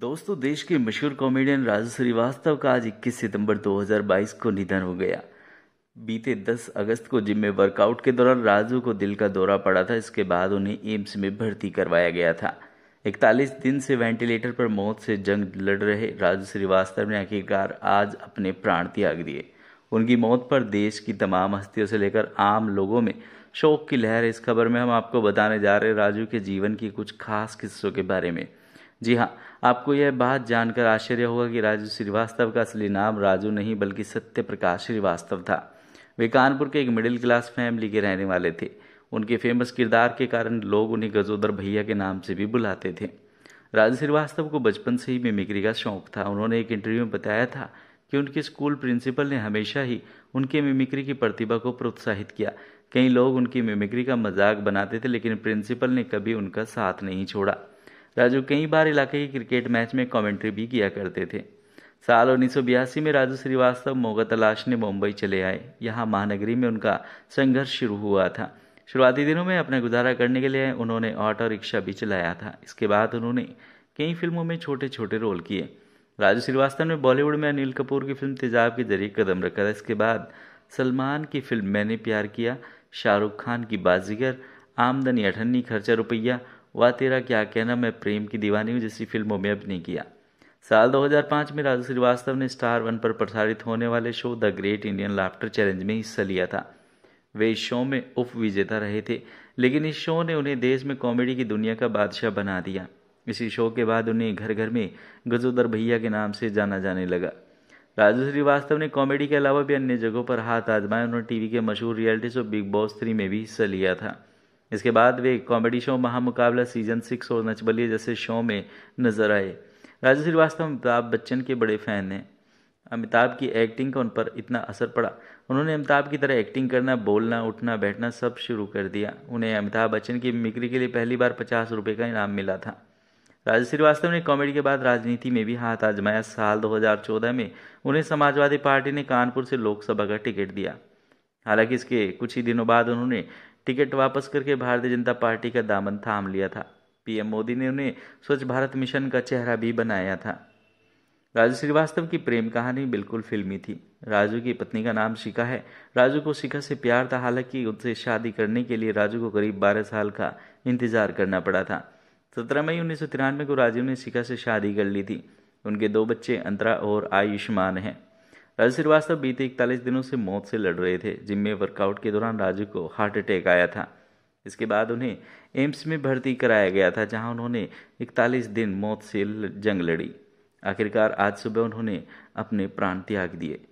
दोस्तों देश के मशहूर कॉमेडियन राजू श्रीवास्तव का आज 21 सितंबर 2022 को निधन हो गया बीते 10 अगस्त को जिम में वर्कआउट के दौरान राजू को दिल का दौरा पड़ा था इसके बाद उन्हें एम्स में भर्ती करवाया गया था 41 दिन से वेंटिलेटर पर मौत से जंग लड़ रहे राजू श्रीवास्तव ने आखिरकार आज अपने प्राण त्याग दिए उनकी मौत पर देश की तमाम हस्तियों से लेकर आम लोगों में शोक की लहर इस खबर में हम आपको बताने जा रहे राजू के जीवन की कुछ खास किस्सों के बारे में जी हाँ आपको यह बात जानकर आश्चर्य होगा कि राजू श्रीवास्तव का असली नाम राजू नहीं बल्कि सत्य प्रकाश श्रीवास्तव था वे कानपुर के एक मिडिल क्लास फैमिली के रहने वाले थे उनके फेमस किरदार के कारण लोग उन्हें गजोदर भैया के नाम से भी बुलाते थे राजू श्रीवास्तव को बचपन से ही मिमिक्री का शौक था उन्होंने एक इंटरव्यू में बताया था कि उनके स्कूल प्रिंसिपल ने हमेशा ही उनके मिमिक्री की प्रतिभा को प्रोत्साहित किया कई लोग उनकी मिमिक्री का मजाक बनाते थे लेकिन प्रिंसिपल ने कभी उनका साथ नहीं छोड़ा राजू कई बार इलाके के क्रिकेट मैच में कमेंट्री भी किया करते थे साल उन्नीस में राजू श्रीवास्तव मोगा तलाश ने मुंबई चले आए यहाँ महानगरी में उनका संघर्ष शुरू हुआ था शुरुआती दिनों में अपना गुजारा करने के लिए उन्होंने ऑटो रिक्शा भी चलाया था इसके बाद उन्होंने कई फिल्मों में छोटे छोटे रोल किए राजू श्रीवास्तव ने बॉलीवुड में अनिल कपूर की फिल्म तेजाब के जरिए कदम रखा था इसके बाद सलमान की फिल्म मैंने प्यार किया शाहरुख खान की बाजीगर आमदनी अठन्नी खर्चा रुपया वह तेरा क्या कहना मैं प्रेम की दीवानी हूँ जैसी फिल्मों में अब नहीं किया साल 2005 में राजू श्रीवास्तव ने स्टार वन पर प्रसारित होने वाले show the great Indian laughter challenge में हिस्सा लिया था वे इस शो में उप विजेता रहे थे लेकिन इस शो ने उन्हें देश में कॉमेडी की दुनिया का बादशाह बना दिया इसी शो के बाद उन्हें घर घर में गजोदर भैया के नाम से जाना जाने लगा राजू श्रीवास्तव ने कॉमेडी के अलावा भी अन्य जगहों पर हाथ आजमाया उन्होंने टीवी के मशहूर reality show Big Boss three में भी हिस्सा लिया था इसके बाद वे comedy show Mahamuqabla season six और नच बलिए जैसे शो में नजर आए राजू श्रीवास्तव अमिताभ बच्चन के बड़े फ़ैन हैं अमिताभ की एक्टिंग का उन पर इतना असर पड़ा उन्होंने अमिताभ की तरह एक्टिंग करना बोलना उठना बैठना सब शुरू कर दिया उन्हें अमिताभ बच्चन की मिक्री के लिए पहली बार पचास रुपये का इनाम मिला था राजू श्रीवास्तव ने कॉमेडी के बाद राजनीति में भी हाथ आजमाया साल 2014 में उन्हें समाजवादी पार्टी ने कानपुर से लोकसभा का टिकट दिया हालांकि इसके कुछ ही दिनों बाद उन्होंने टिकट वापस करके भारतीय जनता पार्टी का दामन थाम लिया था पीएम मोदी ने उन्हें स्वच्छ भारत मिशन का चेहरा भी बनाया था राजू श्रीवास्तव की प्रेम कहानी बिल्कुल फिल्मी थी राजू की पत्नी का नाम शिखा है राजू को शिखा से प्यार था हालांकि उनसे शादी करने के लिए राजू को करीब बारह साल का इंतजार करना पड़ा था सत्रह मई उन्नीस को राजीव ने शिखा से शादी कर ली थी उनके दो बच्चे अंतरा और आयुष्मान हैं राजू श्रीवास्तव बीते इकतालीस दिनों से मौत से लड़ रहे थे जिम में वर्कआउट के दौरान राजू को हार्ट अटैक आया था इसके बाद उन्हें एम्स में भर्ती कराया गया था जहां उन्होंने इकतालीस दिन मौत से जंग लड़ी आखिरकार आज सुबह उन्होंने अपने प्राण त्याग दिए